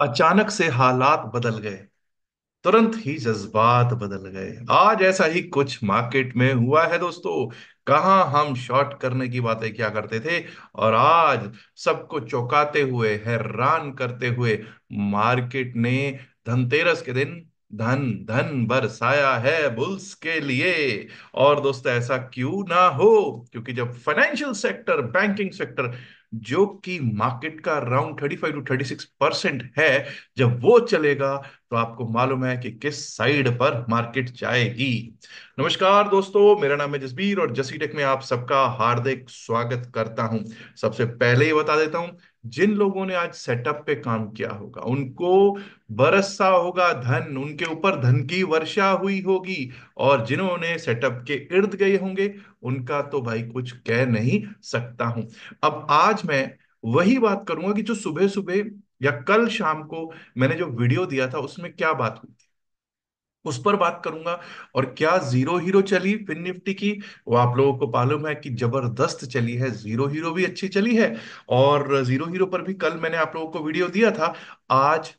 अचानक से हालात बदल गए तुरंत ही जज्बात बदल गए आज ऐसा ही कुछ मार्केट में हुआ है दोस्तों कहा हम शॉर्ट करने की बातें क्या करते थे और आज सबको चौंकाते हुए हैरान करते हुए मार्केट ने धनतेरस के दिन धन धन बरसाया है बुल्स के लिए और दोस्तों ऐसा क्यों ना हो क्योंकि जब फाइनेंशियल सेक्टर बैंकिंग सेक्टर जो कि मार्केट का अराउंड 35 टू 36 परसेंट है जब वो चलेगा तो आपको मालूम है कि किस साइड पर मार्केट जाएगी नमस्कार दोस्तों मेरा नाम है जसबीर और जसी टेक में आप सबका हार्दिक स्वागत करता हूं सबसे पहले ही बता देता हूं जिन लोगों ने आज सेटअप पे काम किया होगा उनको बरसा होगा धन उनके ऊपर धन की वर्षा हुई होगी और जिन्होंने सेटअप के इर्द गए होंगे उनका तो भाई कुछ कह नहीं सकता हूं अब आज मैं वही बात करूंगा कि जो सुबह सुबह या कल शाम को मैंने जो वीडियो दिया था उसमें क्या बात हुई थी उस पर बात करूंगा और क्या जीरो हीरो चली फिन निफ्टी की वो आप लोगों को मालूम है कि जबरदस्त चली है जीरो हीरो भी अच्छी चली है और जीरो हीरो पर भी कल मैंने आप लोगों को वीडियो दिया था आज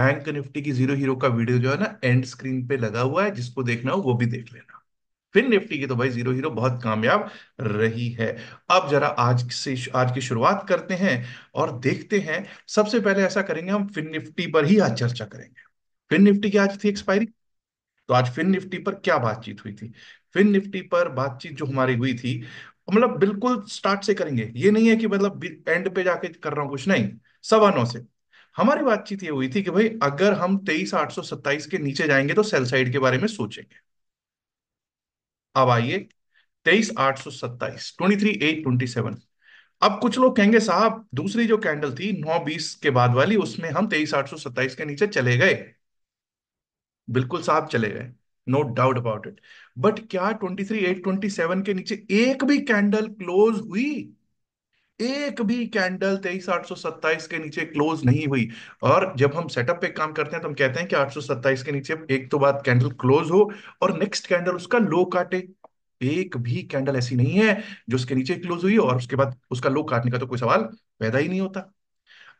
बैंक निफ्टी की जीरो हीरो का वीडियो जो है ना एंड स्क्रीन पे लगा हुआ है जिसको देखना हो वो भी देख लेना फिर निफ्टी की तो भाई जीरो हीरो बहुत कामयाब रही है अब जरा आज से आज की शुरुआत करते हैं और देखते हैं सबसे पहले ऐसा करेंगे हम फिन निफ्टी पर ही आज चर्चा करेंगे फिन निफ्टी की आज थी एक्सपायरी तो आज फिन निफ्टी पर क्या बातचीत हुई थी फिन निफ्टी पर बातचीत जो हमारी हुई थी मतलब बिल्कुल स्टार्ट से करेंगे ये नहीं है कि मतलब एंड पे जाके कर रहा हूं कुछ नहीं सवा नौ से हमारी बातचीत ये हुई थी कि भाई अगर हम तेईस आठ सौ सत्ताईस के नीचे जाएंगे तो सेल साइड के बारे में सोचेंगे अब आइए तेईस आठ सौ सत्ताईस twenty three eight twenty seven अब कुछ लोग कहेंगे साहब दूसरी जो कैंडल थी नौ बीस के बाद वाली उसमें हम तेईस आठ सौ सत्ताईस के नीचे चले गए बिल्कुल साहब चले गए no doubt about it but क्या twenty three eight twenty seven के नीचे एक भी कैंडल क्लोज हुई एक भी कैंडल तेईस आठ सौ सत्ताईस के नीचे क्लोज नहीं हुई और जब हम सेटअप पे काम करते हैं तो हम कहते हैं कि आठ के नीचे एक तो बात कैंडल क्लोज हो और नेक्स्ट कैंडल उसका लो काटे एक भी कैंडल ऐसी नहीं है जो उसके नीचे क्लोज हुई और उसके बाद उसका लो काटने का तो कोई सवाल पैदा ही नहीं होता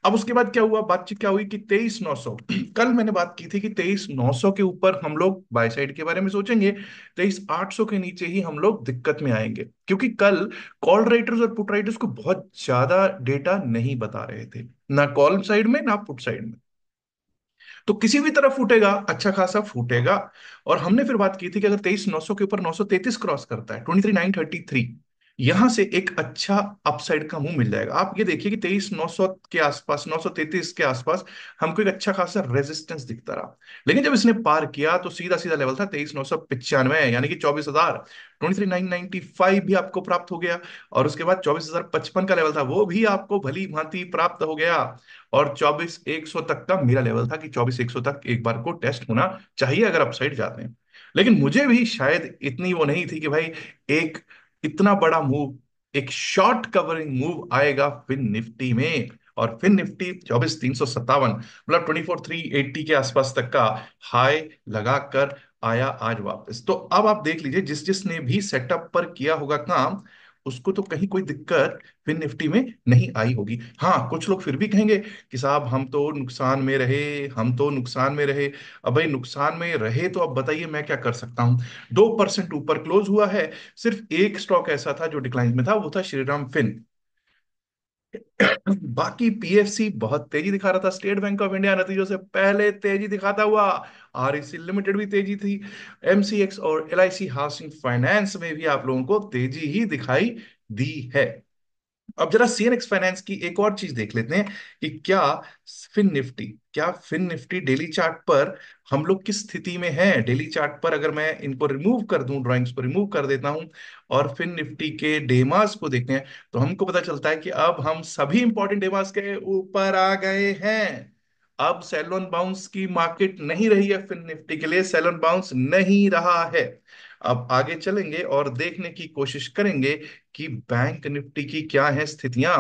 अब उसके बाद क्या हुआ बातचीत क्या हुई कि तेईस नौ सौ कल मैंने बात की थी कि तेईस नौ सौ के ऊपर हम लोग बाय साइड के बारे में सोचेंगे तेईस आठ सौ के नीचे ही हम लोग दिक्कत में आएंगे क्योंकि कल कॉल राइटर्स और पुट राइटर्स को बहुत ज्यादा डेटा नहीं बता रहे थे ना कॉल साइड में ना पुट साइड में तो किसी भी तरह फूटेगा अच्छा खासा फूटेगा और हमने फिर बात की थी कि अगर तेईस नौ सौ के ऊपर नौ सौ तैतीस क्रॉस करता है twenty three nine thirty three यहां से एक अच्छा अपसाइड का मुंह मिल जाएगा आप ये देखिए कि तेईस नौ सौ के आसपास नौ सौ तैतीस के आसपास हमको एक अच्छा खासा रेजिस्टेंस दिखता रहा लेकिन जब इसने पार किया तो सीधा सीधा लेवल था तेईस नौ सौ पिचानवे यानी कि चौबीस हजार twenty three nine ninety five भी आपको प्राप्त हो गया और उसके बाद चौबीस हजार पचपन का लेवल था वो भी आपको भली भांति प्राप्त हो गया और चौबीस एक सौ तक का मेरा लेवल था कि चौबीस एक सौ तक एक बार को टेस्ट होना चाहिए अगर अपसाइड जाते हैं लेकिन मुझे भी शायद इतनी वो नहीं थी कि भाई एक इतना बड़ा मूव एक शॉर्ट कवरिंग मूव आएगा फिन निफ्टी में और फिन निफ्टी चौबीस तीन सौ सत्तावन मतलब ट्वेंटी फोर थ्री एट्टी के आसपास तक का हाई लगाकर आया आज वापस तो अब आप देख लीजिए जिस जिसने भी सेटअप पर किया होगा काम उसको तो कहीं कोई दिक्कत फिन निफ्टी में नहीं आई होगी हाँ कुछ लोग फिर भी कहेंगे कि साहब हम तो नुकसान में रहे हम तो नुकसान में रहे अब भाई नुकसान में रहे तो अब बताइए मैं क्या कर सकता हूं दो परसेंट ऊपर क्लोज हुआ है सिर्फ एक स्टॉक ऐसा था जो डिक्लाइन में था वो था श्रीराम फिन बाकी पीएफसी बहुत तेजी दिखा रहा था स्टेट बैंक ऑफ इंडिया नतीजों से पहले तेजी दिखाता हुआ आरईसी लिमिटेड e भी तेजी थी एमसीएक्स और एलआईसी हाउसिंग फाइनेंस में भी आप लोगों को तेजी ही दिखाई दी है अब जरा सीएनएक्स फाइनेंस की एक और चीज देख लेते हैं कि क्या फिन निफ्टी क्या फिन निफ्टी डेली चार्ट पर हम लोग किस स्थिति में हैं डेली चार्ट पर अगर मैं इनको रिमूव कर दूं ड्राइंग्स को रिमूव कर देता हूं और फिन निफ्टी के डेमास को देखते हैं तो हमको पता चलता है कि अब हम सभी इंपॉर्टेंट डेमास के ऊपर आ गए हैं अब सेलोन बाउंस की मार्केट नहीं रही है फिन निफ्टी के लिए सेलोन बाउंस नहीं रहा है अब आगे चलेंगे और देखने की कोशिश करेंगे कि बैंक निफ्टी की क्या है स्थितियां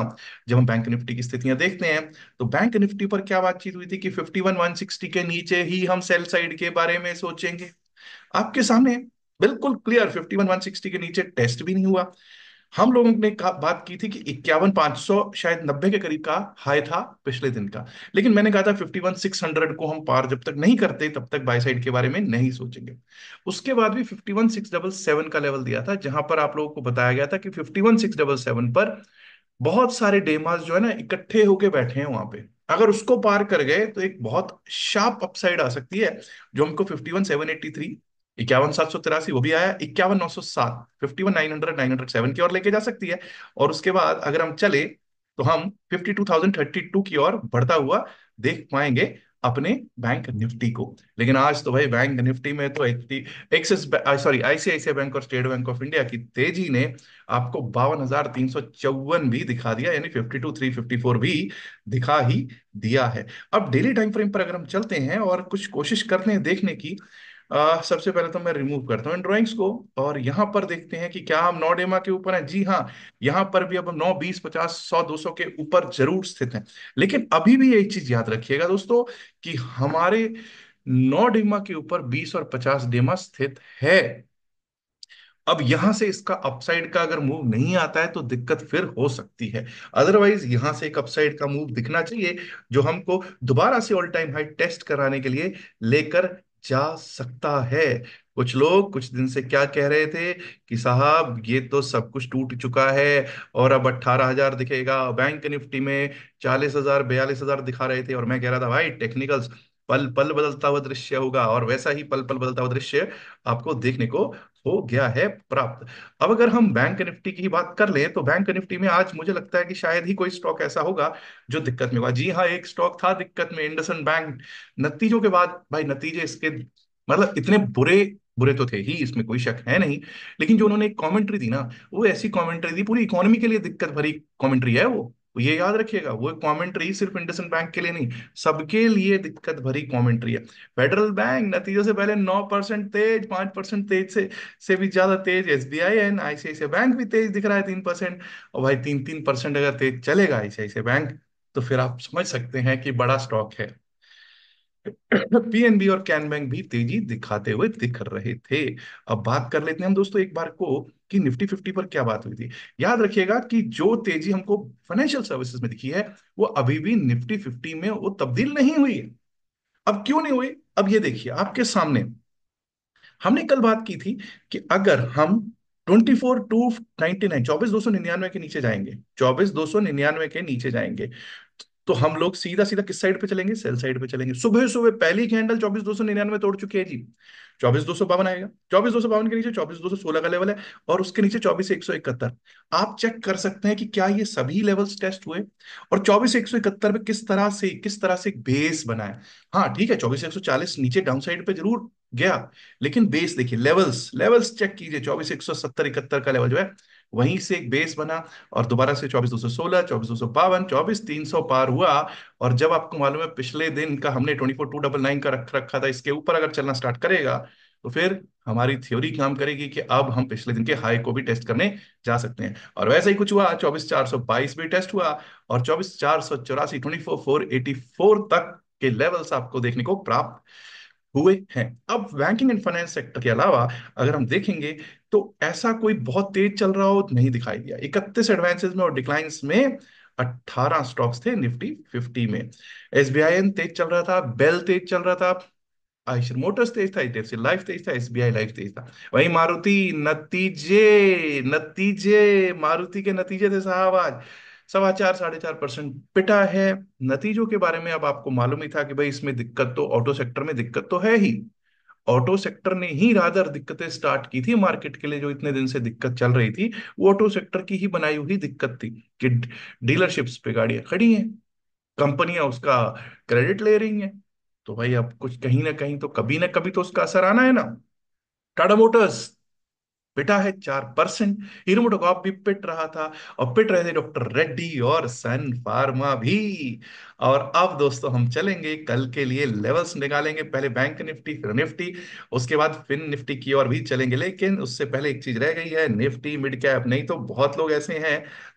जब हम बैंक निफ्टी की स्थितियां देखते हैं तो बैंक निफ्टी पर क्या बातचीत हुई थी कि 51,160 के नीचे ही हम सेल साइड के बारे में सोचेंगे आपके सामने बिल्कुल क्लियर 51,160 के नीचे टेस्ट भी नहीं हुआ हम लोगों ने बात की थी कि इक्यावन पांच सौ शायद नब्बे के करीब का हाई था पिछले दिन का लेकिन मैंने कहा था फिफ्टी वन सिक्स हंड्रेड को हम पार जब तक नहीं करते तब तक बाई साइड के बारे में नहीं सोचेंगे उसके बाद भी fifty one six double seven का लेवल दिया था जहां पर आप लोगों को बताया गया था कि fifty one six double seven पर बहुत सारे डेमास जो है ना इकट्ठे होके बैठे हैं वहां पे अगर उसको पार कर गए तो एक बहुत शार्प अपसाइड आ सकती है जो हमको fifty one seven eighty three इक्यावन सात सौ तिरासी वो भी आया इक्यावन नौ सौ सात fifty one nine hundred nine hundred seven की ओर लेके जा सकती है और उसके बाद अगर हम चले तो हम fifty two thousand thirty two की ओर बढ़ता हुआ देख पाएंगे अपने बैंक निफ्टी को लेकिन आज तो भाई बैंक निफ्टी में तो एक्सिस सॉरी आईसीआईसी बैंक और स्टेट बैंक ऑफ इंडिया की तेजी ने आपको बावन हजार तीन सौ चौवन भी दिखा दिया यानी fifty two three fifty four भी दिखा ही दिया है अब डेली टाइम फ्रेम पर अगर हम चलते हैं और कुछ कोशिश करते हैं देखने की आ, सबसे पहले तो मैं रिमूव करता हूँ इन ड्रॉइंग्स को और यहाँ पर देखते हैं कि क्या हम नौ डेमा के ऊपर हैं जी हाँ यहाँ पर भी अब हम नौ बीस पचास सौ दो सौ के ऊपर जरूर स्थित हैं लेकिन अभी भी यही चीज याद रखिएगा दोस्तों कि हमारे नौ डेमा के ऊपर बीस और पचास डेमा स्थित है अब यहां से इसका अपसाइड का अगर मूव नहीं आता है तो दिक्कत फिर हो सकती है अदरवाइज यहां से एक अपसाइड का मूव दिखना चाहिए जो हमको दोबारा से ऑल टाइम हाई टेस्ट कराने के लिए लेकर जा सकता है कुछ लोग कुछ दिन से क्या कह रहे थे कि साहब ये तो सब कुछ टूट चुका है और अब अट्ठारह हजार दिखेगा बैंक निफ्टी में चालीस हजार बयालीस हजार दिखा रहे थे और मैं कह रहा था भाई टेक्निकल्स पल पल बदलता हुआ दृश्य होगा और वैसा ही पल पल बदलता हुआ दृश्य आपको देखने को हो गया है प्राप्त अब अगर हम बैंक निफ्टी की बात कर लें तो बैंक निफ्टी में आज मुझे लगता है कि शायद ही कोई स्टॉक ऐसा होगा जो दिक्कत में होगा जी हाँ एक स्टॉक था दिक्कत में इंडसन बैंक नतीजों के बाद भाई नतीजे इसके मतलब इतने बुरे बुरे तो थे ही इसमें कोई शक है नहीं लेकिन जो उन्होंने एक कॉमेंट्री दी ना वो ऐसी कॉमेंट्री दी पूरी इकोनॉमी के लिए दिक्कत भरी कॉमेंट्री है वो ये याद रखिएगा वो कॉमेंट्री सिर्फ इंडसन बैंक के लिए नहीं सबके लिए दिक्कत भरी कॉमेंट्री है फेडरल बैंक नतीजों से पहले नौ परसेंट तेज पांच परसेंट तेज से से भी ज्यादा तेज S B I N ICICI Bank भी तेज दिख रहा है तीन परसेंट और भाई तीन तीन परसेंट अगर तेज चलेगा आईसीआईसीआई बैंक तो फिर आप समझ सकते हैं कि बड़ा स्टॉक है पीएनबी और कैन बैंक भी तेजी दिखाते हुए दिख रहे थे अब बात कर लेते हैं हम दोस्तों एक बार को कि निफ्टी फिफ्टी पर क्या बात हुई थी याद रखिएगा कि जो तेजी हमको फाइनेंशियल सर्विसेज में दिखी है वो अभी भी निफ्टी फिफ्टी में वो तब्दील नहीं हुई है अब क्यों नहीं हुई अब ये देखिए आपके सामने हमने कल बात की थी कि अगर हम 24 टू 99 चौबीस दो सौ निन्यानवे के नीचे जाएंगे चौबीस दो सौ निन्यानवे के नीचे जाएंगे तो हम लोग सीधा सीधा किस साइड पे चलेंगे सेल साइड पे चलेंगे सुबह सुबह पहली कैंडल चौबीस दो सौ निन्यानवे तोड़ चुके हैं जी चौबीस दो सौ बावन आएगा चौबीस दो सौ बावन के नीचे चौबीस दो सौ सोलह का लेवल है और उसके नीचे चौबीस एक सौ इकहत्तर आप चेक कर सकते हैं कि क्या ये सभी लेवल्स टेस्ट हुए और चौबीस एक सौ इकहत्तर में किस तरह से किस तरह से बेस बना हाँ ठीक है चौबीस एक सौ चालीस नीचे डाउन साइड पे जरूर गया लेकिन बेस देखिए लेवल्स लेवल्स चेक कीजिए चौबीस एक सौ सत्तर इकहत्तर का लेवल जो है वहीं से एक बेस बना और दोबारा से चौबीस दो सौ सोलह चौबीस दो सौ बावन चौबीस तीन सौ पार हुआ और जब आपको मालूम है पिछले दिन का हमने twenty four two double nine का रख रखा था इसके ऊपर अगर चलना स्टार्ट करेगा तो फिर हमारी थ्योरी काम करेगी कि अब हम पिछले दिन के हाई को भी टेस्ट करने जा सकते हैं और वैसे ही कुछ हुआ चौबीस चार सौ बाईस भी टेस्ट हुआ और चौबीस चार सौ चौरासी twenty four four eighty four तक के लेवल्स आपको देखने को प्राप्त हुए हैं अब बैंकिंग एंड फाइनेंस सेक्टर के अलावा अगर हम देखेंगे तो ऐसा कोई बहुत तेज चल रहा हो नहीं दिखाई दिया इकतीस एडवांसेस में और डिक्लाइंस में 18 स्टॉक्स थे निफ्टी 50 में एस तेज चल रहा था बेल तेज चल रहा था आयशर मोटर्स तेज था एच लाइफ तेज था एसबीआई लाइफ तेज था वही मारुति नतीजे नतीजे मारुति के नतीजे थे साहब आज सवा चार साढ़े चार परसेंट पिटा है नतीजों के बारे में अब आपको मालूम ही था कि भाई इसमें दिक्कत तो ऑटो सेक्टर में दिक्कत तो है ही ऑटो सेक्टर ने ही राधर दिक्कतें स्टार्ट की थी मार्केट के लिए जो इतने दिन से दिक्कत चल रही थी वो ऑटो सेक्टर की ही बनाई हुई दिक्कत थी कि डीलरशिप्स पे गाड़ियां खड़ी हैं कंपनियां उसका क्रेडिट ले रही हैं तो भाई अब कुछ कहीं ना कहीं तो कभी ना कभी तो उसका असर आना है ना टाटा मोटर्स बेटा है चार परसेंट को आप भी पिट रहा था और पिट रहे थे डॉक्टर रेड्डी और सन फार्मा भी और अब दोस्तों हम चलेंगे कल के लिए लेवल्स निकालेंगे पहले बैंक निफ्टी फिर निफ्टी उसके बाद फिन निफ्टी की ओर भी चलेंगे लेकिन उससे पहले एक चीज रह गई है निफ्टी मिड कैप नहीं तो बहुत लोग ऐसे हैं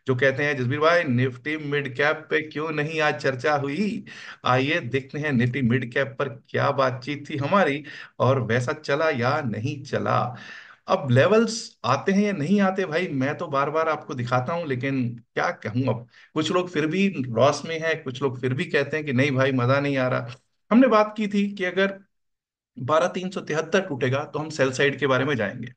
जो कहते हैं जसबीर भाई निफ्टी मिड कैप पे क्यों नहीं आज चर्चा हुई आइए देखते हैं निफ्टी मिड कैप पर क्या बातचीत थी हमारी और वैसा चला या नहीं चला अब लेवल्स आते हैं या नहीं आते भाई मैं तो बार बार आपको दिखाता हूं लेकिन क्या कहूं अब कुछ लोग फिर भी लॉस में हैं कुछ लोग फिर भी कहते हैं कि नहीं भाई मजा नहीं आ रहा हमने बात की थी कि अगर बारह तीन सौ तिहत्तर टूटेगा तो हम सेल साइड के बारे में जाएंगे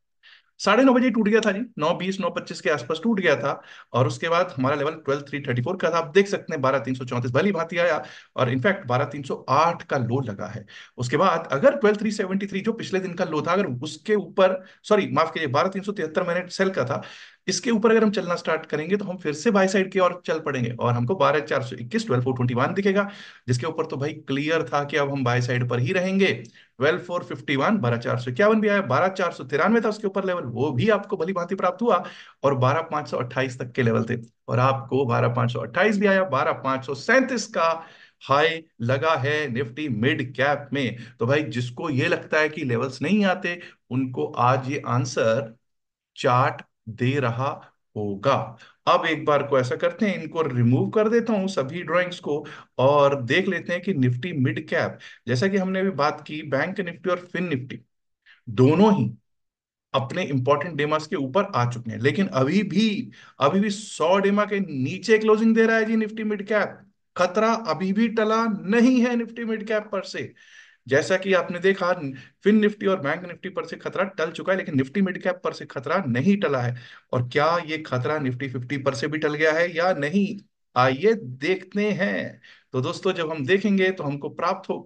साढ़े नौ बजे टूट गया था जी नौ बीस नौ पच्चीस के आसपास टूट गया था और उसके बाद हमारा level twelve three thirty four का था आप देख सकते हैं बारह तीन सौ चौंतीस भली भांति आया और इनफैक्ट बारह तीन सौ आठ का लो लगा है उसके बाद अगर ट्वेल्व थ्री सेवेंटी थ्री जो पिछले दिन का लो था अगर उसके ऊपर सॉरी माफ कीजिए बारह तीन सौ तिहत्तर मैंने सेल का था इसके ऊपर अगर हम चलना स्टार्ट करेंगे तो हम फिर से बाई साइड की ओर चल पड़ेंगे और हमको बारह चार सौ इक्कीस ट्वेल्व फोर ट्वेंटी वन दिखेगा जिसके ऊपर तो भाई क्लियर था कि अब हम बाई साइड पर ही रहेंगे ट्वेल्व फोर फिफ्टी वन बारह चार सौ इक्यावन भी आया बारह चार सौ तिरानवे था उसके ऊपर लेवल वो भी आपको भली भांति प्राप्त हुआ और बारह पांच सौ अट्ठाईस तक के लेवल थे और आपको बारह पांच सौ अट्ठाईस भी आया बारह पांच सौ सैंतीस का हाई लगा है निफ्टी मिड कैप में तो भाई जिसको ये लगता है कि लेवल्स नहीं आते उनको आज ये आंसर चार्ट दे रहा होगा अब एक बार को ऐसा करते हैं इनको रिमूव कर देता हूं सभी ड्राइंग्स को और देख लेते हैं कि निफ्टी मिड कैप जैसा कि हमने भी बात की बैंक निफ्टी और फिन निफ्टी दोनों ही अपने इंपॉर्टेंट डेमास के ऊपर आ चुके हैं लेकिन अभी भी अभी भी सौ डेमा के नीचे क्लोजिंग दे रहा है जी निफ्टी मिड कैप खतरा अभी भी टला नहीं है निफ्टी मिड कैप पर से जैसा कि आपने देखा फिन निफ्टी और बैंक निफ्टी पर से खतरा टल चुका है लेकिन निफ्टी मिड कैप पर से खतरा नहीं टला है और क्या ये खतरा निफ्टी फिफ्टी पर से भी टल गया है या नहीं आइए देखते हैं तो दोस्तों जब हम देखेंगे तो हमको प्राप्त हो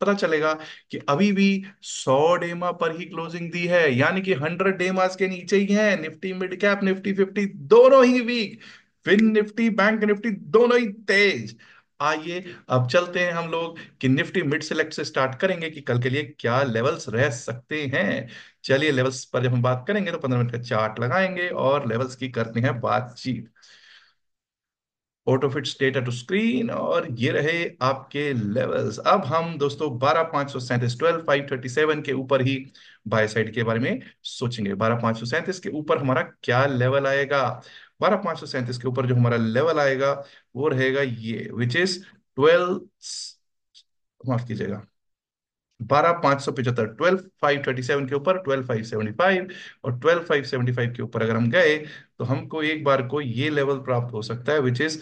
पता चलेगा कि अभी भी 100 डेमा पर ही क्लोजिंग दी है यानी कि 100 डेमास के नीचे ही है Nifty mid cap Nifty fifty दोनों ही weak fin Nifty bank Nifty दोनों ही तेज आइए अब चलते हैं हम लोग कि निफ्टी मिड सेलेक्ट से स्टार्ट करेंगे कि कल के लिए क्या लेवल्स रह सकते हैं चलिए लेवल्स पर जब हम बात करेंगे तो पंद्रह मिनट का चार्ट लगाएंगे और लेवल्स की करते हैं बातचीत ऑटोफिट स्टेट टू स्क्रीन और ये रहे आपके लेवल्स अब हम दोस्तों बारह पांच सौ सैंतीस ट्वेल्व फाइव थर्टी सेवन के ऊपर ही बाय साइड के बारे में सोचेंगे बारह पांच सौ सैंतीस के ऊपर हमारा क्या लेवल आएगा बारह पांच सौ सैंतीस के ऊपर जो हमारा लेवल आएगा वो रहेगा ये विच इज ट्वेल्व माफ कीजिएगा बारह पांच सौ पिछहत्तर ट्वेल्व फाइव थर्टी सेवन के ऊपर ट्वेल्व फाइव सेवेंटी फाइव और ट्वेल्व फाइव सेवेंटी फाइव के ऊपर अगर हम गए तो हमको एक बार को ये लेवल प्राप्त हो सकता है विच इज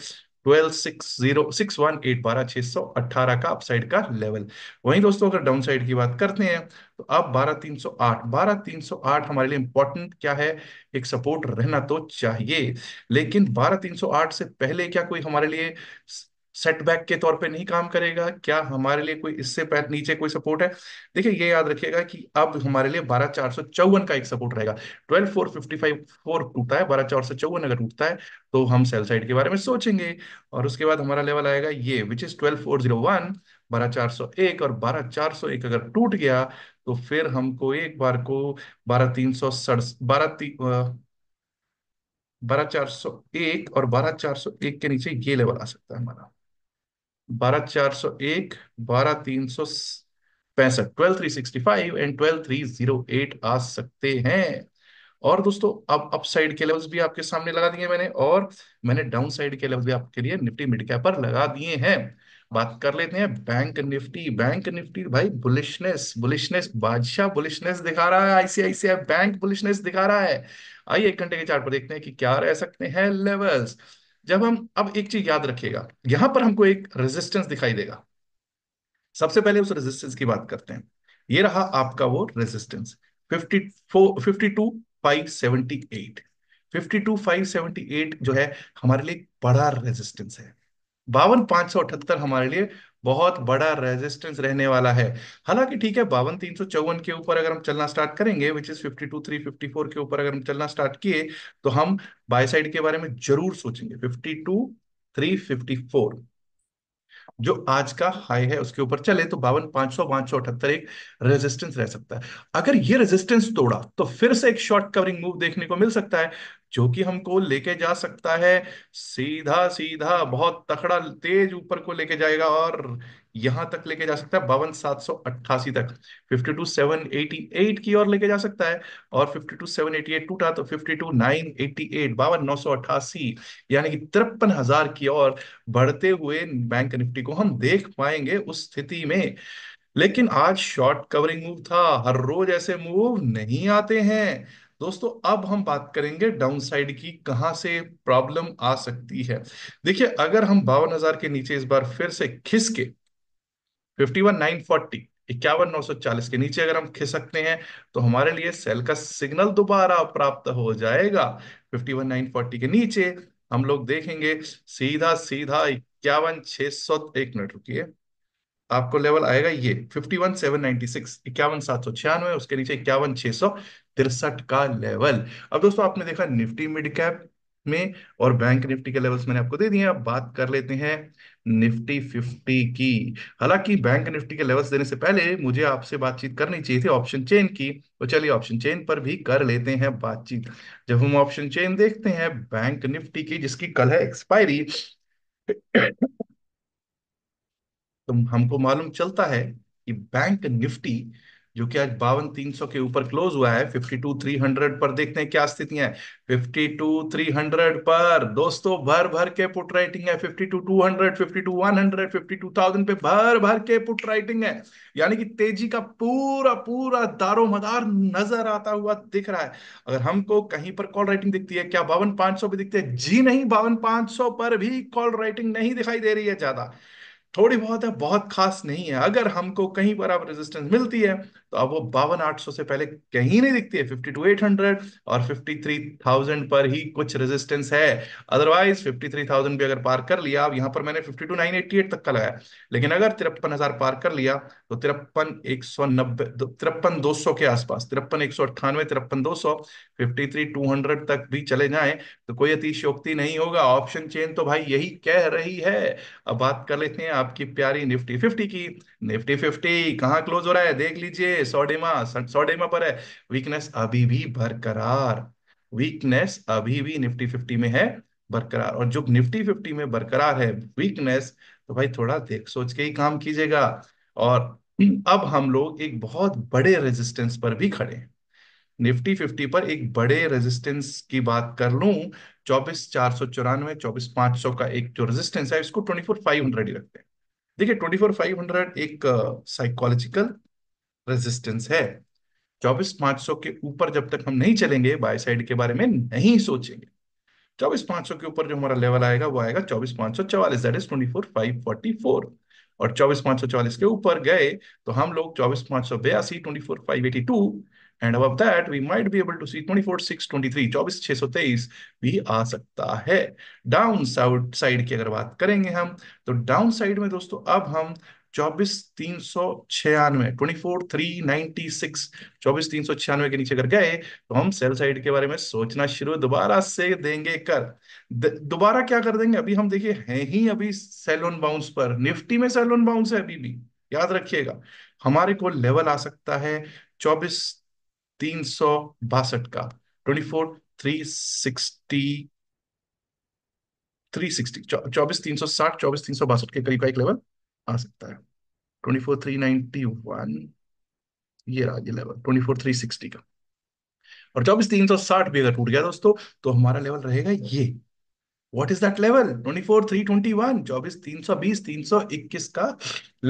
का अपसाइड का लेवल वहीं दोस्तों अगर डाउन साइड की बात करते हैं तो अब बारह तीन सौ आठ बारह तीन सौ आठ हमारे लिए इंपॉर्टेंट क्या है एक सपोर्ट रहना तो चाहिए लेकिन बारह तीन सौ आठ से पहले क्या कोई हमारे लिए सेटबैक के तौर पे नहीं काम करेगा क्या हमारे लिए कोई इससे नीचे कोई सपोर्ट है देखिए ये याद रखिएगा कि अब हमारे लिए बारह चार सौ चौवन का एक सपोर्ट रहेगा twelve four fifty five four टूटता है बारह चार सौ चौवन अगर टूटता है तो हम सेल साइड के बारे में सोचेंगे और उसके बाद हमारा लेवल आएगा ये which is twelve four zero one बारह चार सौ एक और बारह चार सौ एक अगर टूट गया तो फिर हमको एक बार को बारह तीन सौ सड़स बारह तीन बारह चार सौ एक और बारह चार सौ एक के नीचे ये लेवल आ सकता है हमारा बारह चार सौ एक बारह तीन सौ पैंसठ twelve three sixty five and twelve three zero eight आ सकते हैं और दोस्तों अब अपसाइड के लेवल्स भी आपके सामने लगा दिए मैंने और मैंने डाउन साइड के लेवल्स भी आपके लिए निफ्टी मिड कैप पर लगा दिए हैं बात कर लेते हैं बैंक निफ्टी बैंक निफ्टी भाई बुलिशनेस बुलिशनेस बादशाह बुलिशनेस दिखा रहा है आईसीआईसीआई बैंक बुलिशनेस दिखा रहा है आइए एक घंटे के चार्ट पर देखते हैं कि क्या रह सकते हैं लेवल्स जब हम अब एक चीज याद रखिएगा यहां पर हमको एक रेजिस्टेंस दिखाई देगा सबसे पहले उस रेजिस्टेंस की बात करते हैं ये रहा आपका वो resistance 54 two five seventy eight जो है हमारे लिए बड़ा रेजिस्टेंस है बावन पांच सौ अठहत्तर हमारे लिए बहुत बड़ा रेजिस्टेंस रहने वाला है हालांकि ठीक है बावन तीन सौ चौवन के ऊपर अगर हम चलना स्टार्ट करेंगे which is fifty two three fifty four के ऊपर अगर हम चलना स्टार्ट किए तो हम बाय साइड के बारे में जरूर सोचेंगे fifty two three fifty four जो आज का हाई है उसके ऊपर चले तो बावन पांच सौ पांच सौ अठहत्तर एक रेजिस्टेंस रह सकता है अगर ये रेजिस्टेंस तोड़ा तो फिर से एक शॉर्ट कवरिंग मूव देखने को मिल सकता है जो कि हमको लेके जा सकता है सीधा सीधा बहुत तकड़ा तेज ऊपर को लेके जाएगा और यहां तक लेके जा सकता है बावन सात सौ अट्ठासी तक fifty two seven eighty eight की ओर लेके जा सकता है और fifty two seven eighty eight टूटा तो fifty two nine eighty eight बावन नौ सौ अट्ठासी यानी कि तिरपन हजार की ओर बढ़ते हुए बैंक निफ्टी को हम देख पाएंगे उस स्थिति में लेकिन आज शॉर्ट कवरिंग मूव था हर रोज ऐसे मूव नहीं आते हैं दोस्तों अब हम बात करेंगे डाउनसाइड की कहां से प्रॉब्लम आ सकती है देखिए अगर हम बावन हजार के नीचे इस बार फिर से खिसके फिफ्टी वन नाइन फोर्टी इक्यावन नौ सौ चालीस के नीचे अगर हम खिसकते हैं तो हमारे लिए सेल का सिग्नल दोबारा प्राप्त हो जाएगा फिफ्टी वन नाइन फोर्टी के नीचे हम लोग देखेंगे सीधा सीधा इक्यावन छह सौ एक मिनट रुकी आपको लेवल आएगा ये fifty one seven ninety six इक्यावन सात सौ छियानवे उसके नीचे इक्यावन छह सौ तिरसठ का लेवल अब दोस्तों आपने देखा निफ्टी मिड कैप में और बैंक निफ्टी के लेवल्स मैंने आपको दे दिए अब बात कर लेते हैं निफ्टी फिफ्टी की हालांकि बैंक निफ्टी के लेवल्स देने से पहले मुझे आपसे बातचीत करनी चाहिए थी ऑप्शन चेन की तो चलिए ऑप्शन चेन पर भी कर लेते हैं बातचीत जब हम ऑप्शन चेन देखते हैं बैंक निफ्टी की जिसकी कल है एक्सपायरी तो हमको मालूम चलता है कि बैंक निफ्टी जो कि आज बावन तीन सौ के ऊपर क्लोज हुआ है फिफ्टी टू थ्री हंड्रेड पर देखते हैं क्या स्थितियां है फिफ्टी टू थ्री हंड्रेड पर दोस्तों भर भर के पुट राइटिंग है fifty two two hundred fifty two one hundred fifty two thousand पे भर भर के पुट राइटिंग है यानी कि तेजी का पूरा पूरा दारो मदार नजर आता हुआ दिख रहा है अगर हमको कहीं पर कॉल राइटिंग दिखती है क्या बावन पांच सौ पे दिखती है जी नहीं बावन पांच सौ पर भी कॉल राइटिंग नहीं दिखाई दे रही है ज्यादा थोड़ी बहुत है बहुत खास नहीं है अगर हमको कहीं पर आप रेजिस्टेंस मिलती है तो अब वो बावन आठ सौ से पहले कहीं नहीं दिखती है फिफ्टी टू एट हंड्रेड और फिफ्टी थ्री थाउजेंड पर ही कुछ रेजिस्टेंस है अदरवाइज फिफ्टी थ्री थाउजेंड भी अगर पार कर लिया अब यहां पर मैंने fifty two nine eighty eight तक का लगाया लेकिन अगर तिरपन हजार पार कर लिया तो तिरपन एक सौ नब्बे तिरपन दो सौ के आसपास तिरपन एक सौ अट्ठानवे तिरपन दो सौ फिफ्टी थ्री टू हंड्रेड तक भी चले जाए तो कोई अतिशयोक्ति नहीं होगा ऑप्शन चेन तो भाई यही कह रही है अब बात कर लेते हैं आपकी प्यारी निफ्टी फिफ्टी की निफ्टी फिफ्टी कहाँ क्लोज हो रहा है देख लीजिए सोडेमा सोडेमा पर है वीकनेस अभी भी बरकरार वीकनेस अभी भी निफ्टी फिफ्टी में है बरकरार और जो निफ्टी फिफ्टी में बरकरार है वीकनेस तो भाई थोड़ा देख सोच के ही काम कीजिएगा और अब हम लोग एक बहुत बड़े रेजिस्टेंस पर भी खड़े हैं निफ्टी फिफ्टी पर एक बड़े रेजिस्टेंस की बात कर लूं चौबीस चार सौ चौरानवे चौबीस पांच सौ का एक जो रेजिस्टेंस है इसको ट्वेंटी फोर फाइव हंड्रेड ही रखते हैं देखिए ट्वेंटी फोर फाइव हंड्रेड एक साइकोलॉजिकल uh, रेजिस्टेंस है चौबीस पांच सौ के ऊपर जब तक हम नहीं चलेंगे बाय साइड के बारे में नहीं सोचेंगे चौबीस पांच सौ के ऊपर जो हमारा लेवल आएगा वो आएगा चौबीस पांच सौ चवालीस that is twenty four five forty four और चौबीस पांच सौ चवालीस के ऊपर गए तो हम लोग चौबीस पांच सौ बयासी twenty four five eighty two and अब that we might be able to see twenty four six twenty three चौबीस छह सौ तेईस भी आ सकता है डाउन साउट साइड की अगर बात करेंगे हम तो डाउन साइड में दोस्तों अब हम चौबीस तीन सौ छियानवे twenty four three ninety six चौबीस तीन सौ छियानवे के नीचे कर गए तो हम सेल साइड के बारे में सोचना शुरू दोबारा से देंगे कर दोबारा क्या कर देंगे अभी हम देखिए हैं ही अभी सेलोन बाउंस पर निफ्टी में सेलोन बाउंस है अभी भी याद रखिएगा हमारे को लेवल आ सकता है चौबीस तीन सौ बासठ का twenty four three sixty three sixty चौबीस तीन सौ साठ चौबीस तीन सौ बासठ के करीब का एक लेवल आ सकता है ये रहा ये लेवल ट्वेंटी का और चौबीस तीन सौ भी अगर टूट गया दोस्तों तो हमारा लेवल रहेगा ये what is that level twenty four three twenty one चौबीस तीन सौ बीस तीन सौ इक्कीस का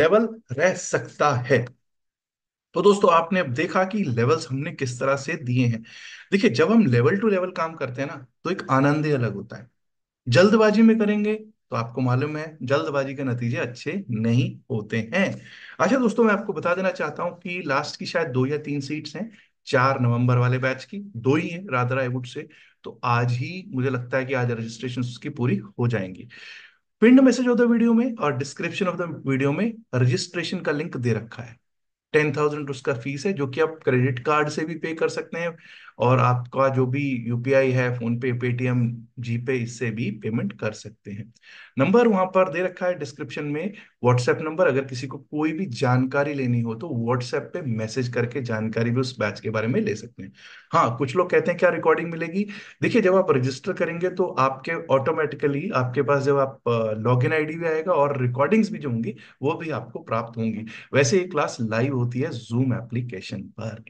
लेवल रह सकता है तो दोस्तों आपने अब देखा कि लेवल्स हमने किस तरह से दिए हैं देखिए जब हम लेवल टू लेवल काम करते हैं ना तो एक आनंद ही अलग होता है जल्दबाजी में करेंगे तो आपको मालूम है जल्दबाजी के नतीजे अच्छे नहीं होते हैं अच्छा दोस्तों मैं आपको बता देना चाहता हूं कि लास्ट की शायद दो या तीन सीट्स हैं चार नवंबर वाले बैच की दो ही है राधर एवुड से तो आज ही मुझे लगता है कि आज रजिस्ट्रेशन उसकी पूरी हो जाएंगी पिंड मैसेज ऑफ द वीडियो में और डिस्क्रिप्शन ऑफ द वीडियो में रजिस्ट्रेशन का लिंक दे रखा है टेन थाउजेंड उसका फीस है जो कि आप क्रेडिट कार्ड से भी पे कर सकते हैं और आपका जो भी यूपीआई है फोन पे पेटीएम जीपे इससे भी पेमेंट कर सकते हैं नंबर वहां पर दे रखा है डिस्क्रिप्शन में व्हाट्सएप नंबर अगर किसी को कोई भी जानकारी लेनी हो तो व्हाट्सएप पे मैसेज करके जानकारी भी उस बैच के बारे में ले सकते हैं हाँ कुछ लोग कहते हैं क्या रिकॉर्डिंग मिलेगी देखिए जब आप रजिस्टर करेंगे तो आपके ऑटोमेटिकली आपके पास जब आप लॉग इन भी आएगा और रिकॉर्डिंग्स भी जो होंगी वो भी आपको प्राप्त होंगी वैसे ये क्लास लाइव होती है जूम एप्लीकेशन पर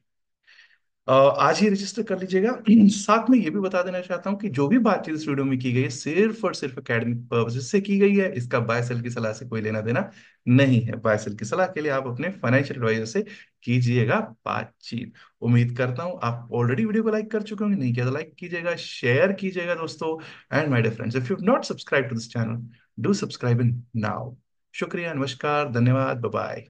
आज ही रजिस्टर कर लीजिएगा साथ में ये भी बता देना चाहता हूँ कि जो भी बातचीत इस वीडियो में की गई है सिर्फ और सिर्फ अकेडमिक पर्पज से की गई है इसका बाय सेल की सलाह से कोई लेना देना नहीं है बाय सेल की सलाह के लिए आप अपने फाइनेंशियल एडवाइजर से कीजिएगा बातचीत उम्मीद करता हूँ आप ऑलरेडी वीडियो को लाइक कर चुके होंगे नहीं किया तो लाइक कीजिएगा शेयर कीजिएगा दोस्तों and my dear friends if you not subscribe to this channel do subscribe in now शुक्रिया नमस्कार धन्यवाद बाय